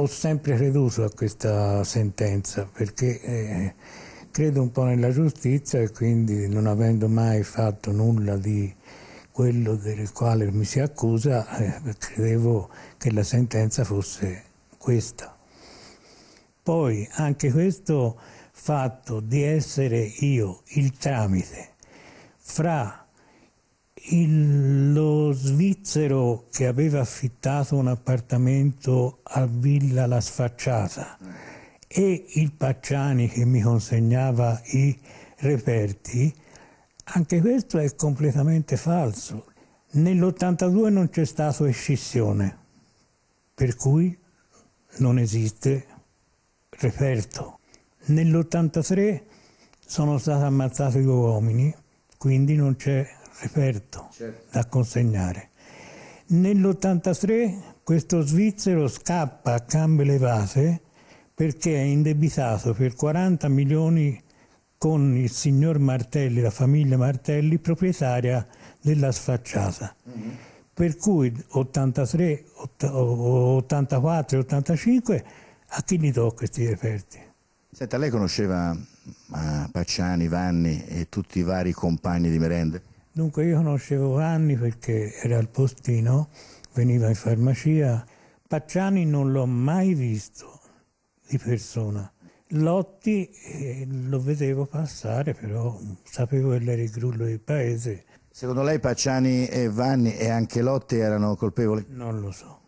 Ho sempre creduto a questa sentenza perché eh, credo un po' nella giustizia e quindi non avendo mai fatto nulla di quello del quale mi si accusa, eh, credevo che la sentenza fosse questa. Poi anche questo fatto di essere io il tramite fra il, lo svizzero che aveva affittato un appartamento a Villa La Sfacciata e il Pacciani che mi consegnava i reperti, anche questo è completamente falso. Nell'82 non c'è stata escissione, per cui non esiste reperto. Nell'83 sono stati ammazzati due uomini, quindi non c'è reperto certo. da consegnare. Nell'83 questo svizzero scappa a gambe levate perché è indebitato per 40 milioni con il signor Martelli, la famiglia Martelli, proprietaria della sfacciata. Mm-hmm. Per cui 83, 84 85 a chi gli do questi reperti? Senta, lei conosceva ah, Pacciani, Vanni e tutti i vari compagni di merende? Dunque io conoscevo Vanni perché era al postino, veniva in farmacia. Pacciani non l'ho mai visto di persona. Lotti eh, lo vedevo passare, però sapevo che era il grullo del paese. Secondo lei Pacciani e Vanni e anche Lotti erano colpevoli? Non lo so.